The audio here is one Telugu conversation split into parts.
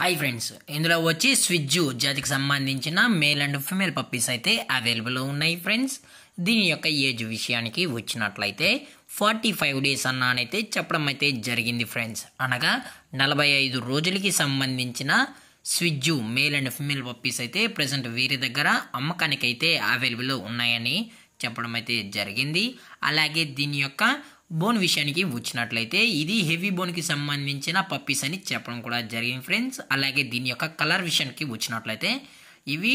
హాయ్ ఫ్రెండ్స్ ఇందులో వచ్చి స్విజ్జు జాతికి సంబంధించిన మేల్ అండ్ ఫిమేల్ పప్పీస్ అయితే అవైలబుల్లో ఉన్నాయి ఫ్రెండ్స్ దీని యొక్క ఏజ్ విషయానికి వచ్చినట్లయితే ఫార్టీ ఫైవ్ డేస్ అన్న చెప్పడం అయితే జరిగింది ఫ్రెండ్స్ అనగా నలభై ఐదు రోజులకి సంబంధించిన స్విజ్జు మేల్ అండ్ ఫిమేల్ పప్పీస్ అయితే ప్రజెంట్ వీరి దగ్గర అమ్మకానికి అయితే అవైలబుల్లో ఉన్నాయని చెప్పడం అయితే జరిగింది అలాగే దీని యొక్క బోన్ విషయానికి వచ్చినట్లయితే ఇది హెవీ బోన్కి సంబంధించిన పప్పీస్ అని చెప్పడం కూడా జరిగింది ఫ్రెండ్స్ అలాగే దీని యొక్క కలర్ విషయానికి వచ్చినట్లయితే ఇవి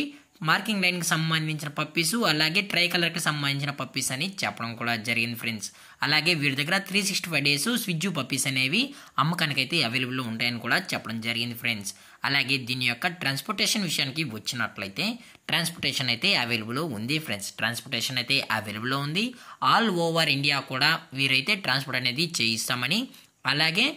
మార్కింగ్ లైన్కి సంబంధించిన పప్పీసు అలాగే ట్రై కలర్కి సంబంధించిన పప్పీస్ అని చెప్పడం కూడా జరిగింది ఫ్రెండ్స్ అలాగే వీరి దగ్గర త్రీ సిక్స్టీ ఫైవ్ డేస్ స్విజ్జు పప్పీస్ అనేవి అమ్మకానికైతే అవైలబుల్లో ఉంటాయని కూడా చెప్పడం జరిగింది ఫ్రెండ్స్ అలాగే దీని యొక్క ట్రాన్స్పోర్టేషన్ విషయానికి వచ్చినట్లయితే ట్రాన్స్పోర్టేషన్ అయితే అవైలబుల్లో ఉంది ఫ్రెండ్స్ ట్రాన్స్పోర్టేషన్ అయితే అవైలబుల్లో ఉంది ఆల్ ఓవర్ ఇండియా కూడా వీరైతే ట్రాన్స్పోర్ట్ అనేది చేయిస్తామని అలాగే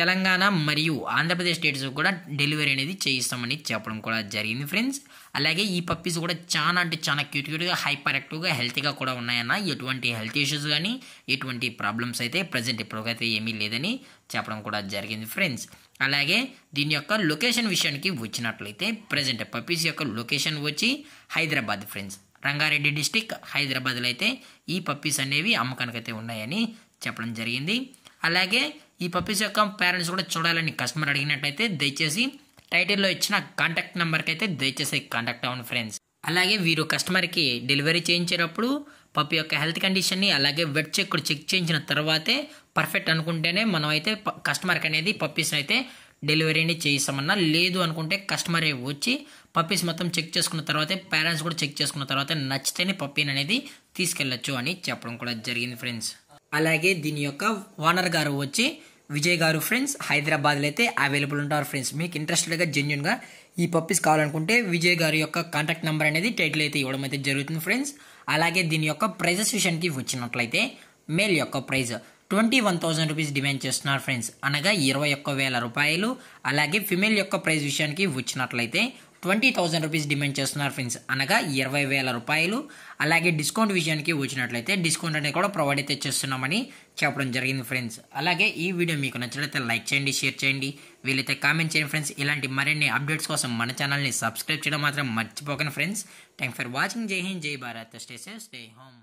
తెలంగాణ మరియు ఆంధ్రప్రదేశ్ స్టేట్స్ కూడా డెలివరీ అనేది చేయిస్తామని చెప్పడం కూడా జరిగింది ఫ్రెండ్స్ అలాగే ఈ పప్పీస్ కూడా చాలా అంటే చాలా క్యూట్ క్యూట్గా హైపర్ యాక్టివ్గా హెల్తీగా కూడా ఉన్నాయన్న ఎటువంటి హెల్త్ ఇష్యూస్ కానీ ఎటువంటి ప్రాబ్లమ్స్ అయితే ప్రజెంట్ ఇప్పటికైతే ఏమీ లేదని చెప్పడం కూడా జరిగింది ఫ్రెండ్స్ అలాగే దీని యొక్క లొకేషన్ విషయానికి వచ్చినట్లయితే ప్రజెంట్ పప్పీస్ యొక్క లొకేషన్ వచ్చి హైదరాబాద్ ఫ్రెండ్స్ రంగారెడ్డి డిస్టిక్ హైదరాబాద్లో అయితే ఈ పప్పీస్ అనేవి అమ్మకానికి అయితే ఉన్నాయని చెప్పడం జరిగింది అలాగే ఈ పప్పీస్ యొక్క పేరెంట్స్ కూడా చూడాలని కస్టమర్ అడిగినట్టయితే దయచేసి టైటిల్లో ఇచ్చిన కాంటాక్ట్ నెంబర్కి అయితే దయచేసి కాంటాక్ట్ అవ్వండి ఫ్రెండ్స్ అలాగే వీరు కస్టమర్కి డెలివరీ చేయించేటప్పుడు పప్పు యొక్క హెల్త్ కండిషన్ని అలాగే వెట్ చెక్ చెక్ చేయించిన తర్వాతే పర్ఫెక్ట్ అనుకుంటేనే మనం అయితే కస్టమర్కి అనేది పప్పీస్ అయితే డెలివరీని చేయిస్తామన్నా లేదు అనుకుంటే కస్టమరే వచ్చి పప్పీస్ మొత్తం చెక్ చేసుకున్న తర్వాతే పేరెంట్స్ కూడా చెక్ చేసుకున్న తర్వాత నచ్చితేనే పప్పీని అనేది తీసుకెళ్ళచ్చు అని చెప్పడం కూడా జరిగింది ఫ్రెండ్స్ అలాగే దీని యొక్క ఓనర్ గారు వచ్చి విజయ్ గారు ఫ్రెండ్స్ హైదరాబాద్లో అయితే అవైలబుల్ ఉంటారు ఫ్రెండ్స్ మీకు ఇంట్రెస్టెడ్గా జెన్యున్గా ఈ పప్పీస్ కావాలనుకుంటే విజయ్ గారి యొక్క కాంటాక్ట్ నెంబర్ అనేది టైటిల్ అయితే ఇవ్వడం అయితే జరుగుతుంది ఫ్రెండ్స్ అలాగే దీని యొక్క ప్రైజెస్ విషయానికి వచ్చినట్లయితే మేల్ యొక్క price twenty one thousand rupees demand చేస్తున్నారు ఫ్రెండ్స్ అనగా ఇరవై ఒక్క వేల రూపాయలు అలాగే ఫిమేల్ యొక్క ప్రైజ్ విషయానికి వచ్చినట్లయితే ట్వంటీ థౌజండ్ రూపీస్ డిమాండ్ చేస్తున్నారు ఫ్రెండ్స్ అనగా ఇరవై వేల రూపాయలు అలాగే డిస్కౌంట్ విషయానికి వచ్చినట్లయితే డిస్కౌంట్ అనేది కూడా ప్రొవైడ్ అయితే చేస్తున్నామని చెప్పడం జరిగింది ఫ్రెండ్స్ అలాగే ఈ వీడియో మీకు నచ్చినట్లయితే లైక్ చేయండి షేర్ చేయండి వీలైతే కామెంట్ చేయండి ఫ్రెండ్స్ ఇలాంటి మరిన్ని అప్డేట్స్ కోసం మన ఛానల్ని సబ్స్క్రైబ్ చేయడం మాత్రం మర్చిపోకండి friends thank for watching Jai Hind Jai Bharat stay safe stay home